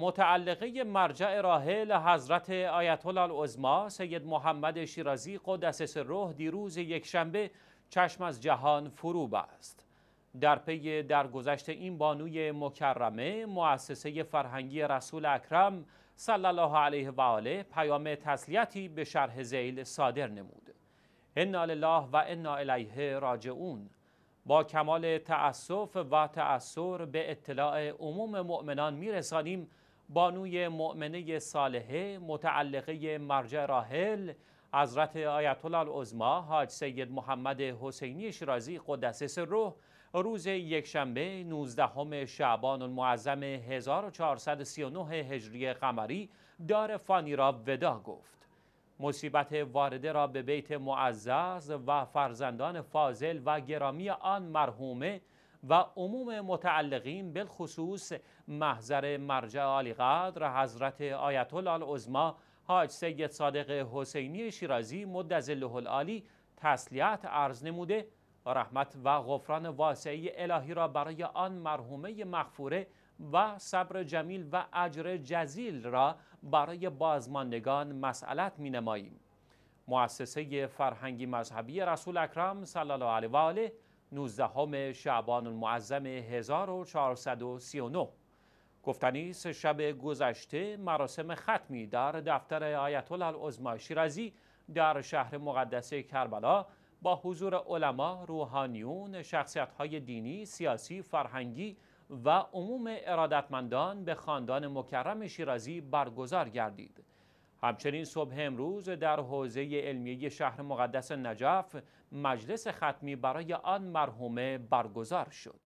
متعلقه مرجع راحل حضرت آیت الله العظما سید محمد شیرازی قدس سره دیروز یکشنبه چشم از جهان فرو بست در پی درگذشت این بانوی مکرمه مؤسسه فرهنگی رسول اکرم صلی الله علیه و آله پیام تسلیتی به شرح زیل صادر نمود انا لله و انا الیه راجعون با کمال تأسف و تأثر به اطلاع عموم مؤمنان میرسانیم بانوی مؤمنه صالحه متعلقه مرجع راهل حضرت آیت الله العظما حاج سید محمد حسینی شیرازی قدس سره روز یکشنبه 19 شعبان المعظم 1439 هجری قمری دار فانی را ودا گفت مصیبت وارده را به بیت معزز و فرزندان فاضل و گرامی آن مرحومه و عموم متعلقین بالخصوص محضر مرجع عالی قدر حضرت آیت الله عظما حاج سید صادق حسینی شیرازی مدزله العالی تسلیت عرض نموده رحمت و غفران واسعی الهی را برای آن مرحومه مغفوره و صبر جمیل و اجر جزیل را برای بازماندگان مسئلت می نماییم. مؤسسه فرهنگی مذهبی رسول اکرم صلی الله علیه و آله 19 شعبان المعظم 1439 گفتنی شب گذشته مراسم ختمی در دفتر آیت الله العظما شیرازی در شهر مقدس کربلا با حضور علما، روحانیون، شخصیت‌های دینی، سیاسی، فرهنگی و عموم ارادتمندان به خاندان مکرم شیرازی برگزار گردید. همچنین صبح امروز در حوزه علمیه شهر مقدس نجف مجلس ختمی برای آن مرحومه برگزار شد.